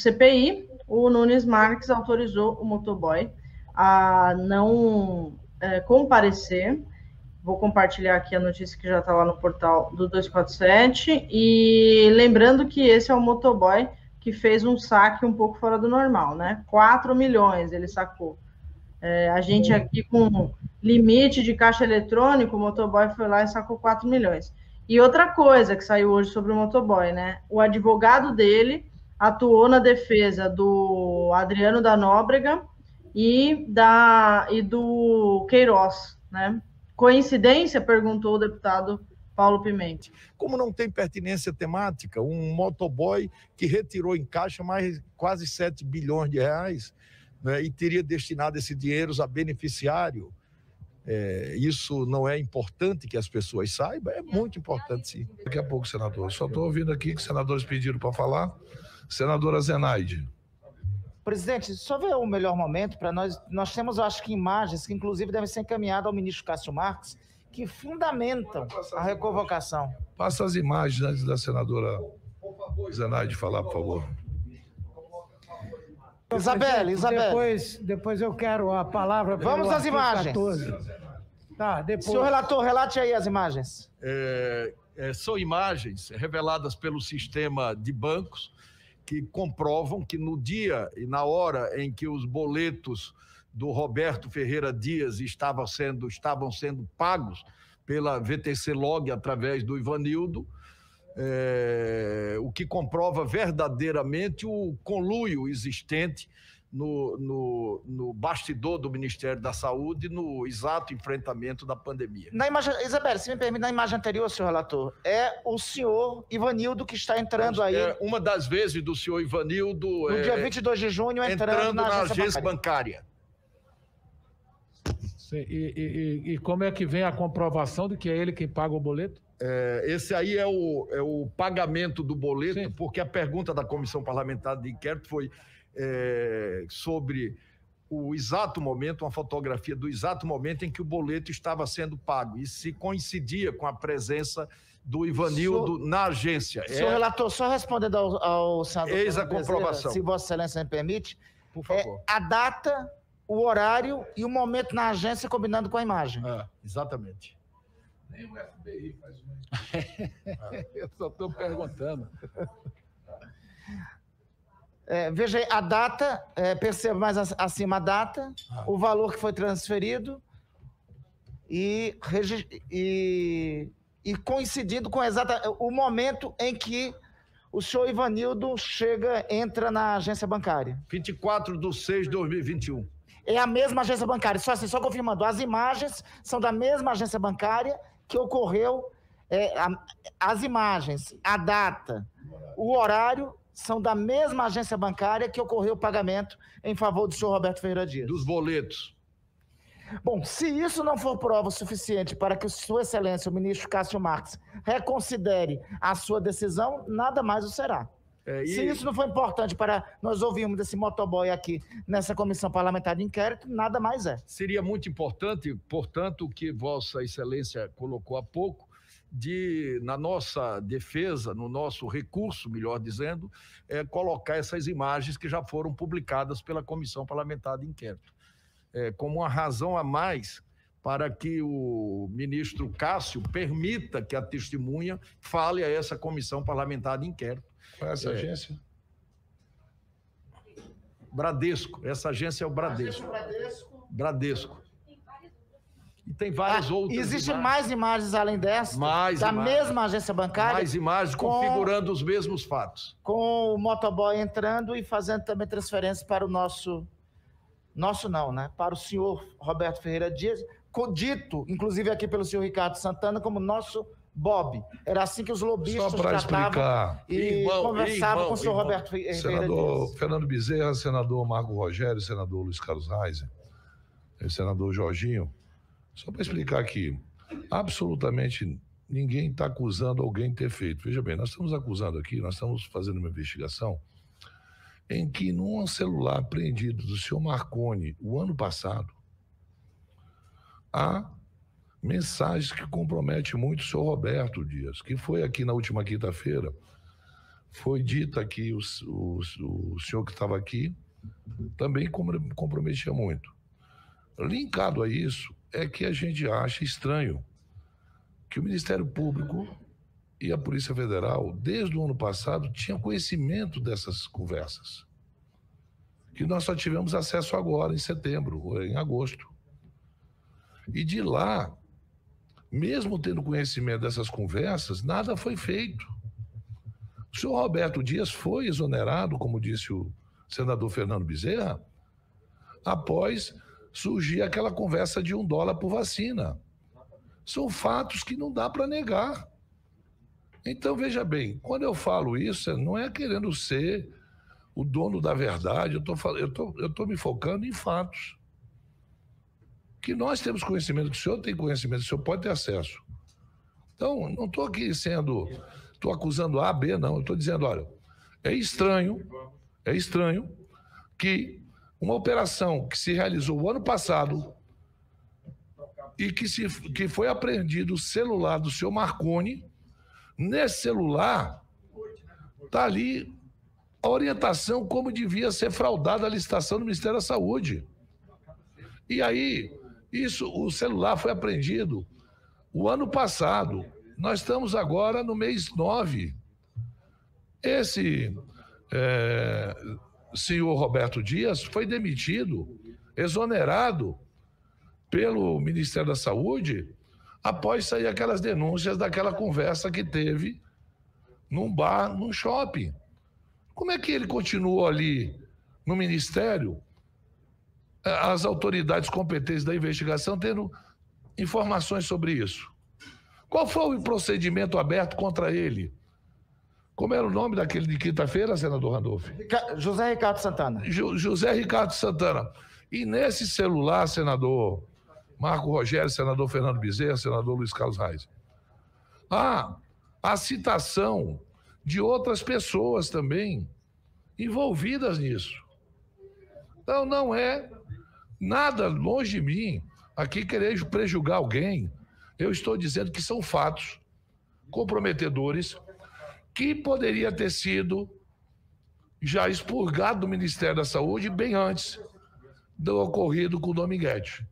CPI, o Nunes Marques autorizou o motoboy a não é, comparecer. Vou compartilhar aqui a notícia que já está lá no portal do 247. E lembrando que esse é o motoboy que fez um saque um pouco fora do normal, né? 4 milhões ele sacou. É, a gente uhum. aqui com limite de caixa eletrônico, o motoboy foi lá e sacou 4 milhões. E outra coisa que saiu hoje sobre o motoboy, né? O advogado dele atuou na defesa do Adriano da Nóbrega e, da, e do Queiroz. Né? Coincidência? perguntou o deputado Paulo Pimente. Como não tem pertinência temática, um motoboy que retirou em caixa mais quase 7 bilhões de reais né, e teria destinado esse dinheiro a beneficiário. É, isso não é importante que as pessoas saibam? É muito importante, sim. Daqui a pouco, senador. Só estou ouvindo aqui que os senadores pediram para falar. Senadora Zenaide. Presidente, só ver o melhor momento para nós. Nós temos, eu acho que, imagens que, inclusive, devem ser encaminhadas ao ministro Cássio Marques, que fundamentam a reconvocação. Imagens. Passa as imagens antes da senadora Zenaide falar, por favor. Isabelle, Isabelle. Depois, depois eu quero a palavra. Vamos às imagens. 14. Tá, depois. Senhor relator, relate aí as imagens. É, é, são imagens reveladas pelo sistema de bancos que comprovam que no dia e na hora em que os boletos do Roberto Ferreira Dias estavam sendo, estavam sendo pagos pela VTC Log através do Ivanildo, é, o que comprova verdadeiramente o conluio existente no, no, no, bastidor do Ministério da Saúde no exato enfrentamento da pandemia. Na imagem, Isabel, se me permite, na imagem anterior, senhor relator, é o senhor Ivanildo que está entrando é, aí. É uma das vezes do senhor Ivanildo. No é, dia 22 de junho, entrando, entrando na, agência, na agência bancária. bancária. Sim, e, e, e como é que vem a comprovação de que é ele quem paga o boleto? É, esse aí é o, é o pagamento do boleto, Sim. porque a pergunta da comissão parlamentar de inquérito foi é, sobre o exato momento, uma fotografia do exato momento em que o boleto estava sendo pago. E se coincidia com a presença do Ivanildo na agência. Senhor é... relator, só respondendo ao, ao senador. Eis a comprovação. Se Vossa Excelência me permite. Por favor. É, a data, o horário e o momento na agência combinando com a imagem. É, exatamente. Nem o FBI faz uma Eu só estou perguntando. É, veja aí, a data, é, perceba mais acima a data, ah. o valor que foi transferido e, e, e coincidindo com exata, o momento em que o senhor Ivanildo chega, entra na agência bancária. 24 de 6 de 2021. É a mesma agência bancária, só assim, só confirmando, as imagens são da mesma agência bancária que ocorreu, é, a, as imagens, a data, o horário são da mesma agência bancária que ocorreu o pagamento em favor do senhor Roberto Ferreira Dias. Dos boletos. Bom, se isso não for prova suficiente para que Sua Excelência, o ministro Cássio Marques, reconsidere a sua decisão, nada mais o será. É, e... Se isso não foi importante para nós ouvirmos esse motoboy aqui nessa comissão parlamentar de inquérito, nada mais é. Seria muito importante, portanto, o que Vossa Excelência colocou há pouco, de, na nossa defesa, no nosso recurso, melhor dizendo, é, colocar essas imagens que já foram publicadas pela comissão parlamentar de inquérito, é, como uma razão a mais para que o ministro Cássio permita que a testemunha fale a essa comissão parlamentar de inquérito qual é essa é. agência? Bradesco. Essa agência é o Bradesco. Bradesco. Bradesco. E tem várias ah, outras. Existem mais imagens além dessa? Mais Da imagens. mesma agência bancária? Mais imagens com, configurando os mesmos fatos. Com o motoboy entrando e fazendo também transferências para o nosso. Nosso não, né? Para o senhor Roberto Ferreira Dias, dito, inclusive aqui pelo senhor Ricardo Santana, como nosso Bob. Era assim que os lobistas Só para explicar. E irmão, irmão, com o senhor irmão. Roberto Ferreira. Senador Fernando Bezerra, senador Marco Rogério, senador Luiz Carlos Reiser, eh, senador Jorginho. Só para explicar aqui, absolutamente ninguém está acusando alguém de ter feito. Veja bem, nós estamos acusando aqui, nós estamos fazendo uma investigação em que num celular apreendido do senhor Marconi o ano passado, há mensagens que comprometem muito o senhor Roberto Dias, que foi aqui na última quinta-feira. Foi dita que o, o, o senhor que estava aqui também comprometia muito. Linkado a isso, é que a gente acha estranho que o Ministério Público e a Polícia Federal, desde o ano passado, tinham conhecimento dessas conversas. Que nós só tivemos acesso agora, em setembro, em agosto. E de lá, mesmo tendo conhecimento dessas conversas, nada foi feito. O senhor Roberto Dias foi exonerado, como disse o senador Fernando Bezerra, após surgir aquela conversa de um dólar por vacina. São fatos que não dá para negar. Então, veja bem, quando eu falo isso, é, não é querendo ser o dono da verdade, eu tô, estou tô, eu tô me focando em fatos que nós temos conhecimento, que o senhor tem conhecimento, o senhor pode ter acesso. Então, não estou aqui sendo, estou acusando A, B, não. Estou dizendo, olha, é estranho, é estranho que uma operação que se realizou o ano passado e que, se, que foi apreendido o celular do senhor Marconi, nesse celular está ali a orientação como devia ser fraudada a licitação do Ministério da Saúde. E aí, isso, o celular foi apreendido o ano passado. Nós estamos agora no mês 9. Esse é, senhor Roberto Dias foi demitido, exonerado pelo Ministério da Saúde, após sair aquelas denúncias daquela conversa que teve num bar, num shopping. Como é que ele continuou ali no ministério as autoridades competentes da investigação tendo informações sobre isso. Qual foi o procedimento aberto contra ele? Como era o nome daquele de quinta-feira, senador Randolph? José Ricardo Santana. Ju, José Ricardo Santana. E nesse celular, senador Marco Rogério, senador Fernando Bezerra, senador Luiz Carlos Reis. há a citação de outras pessoas também envolvidas nisso. Então não é Nada longe de mim aqui querer prejugar alguém. Eu estou dizendo que são fatos comprometedores que poderia ter sido já expurgado do Ministério da Saúde bem antes do ocorrido com o Dominguete.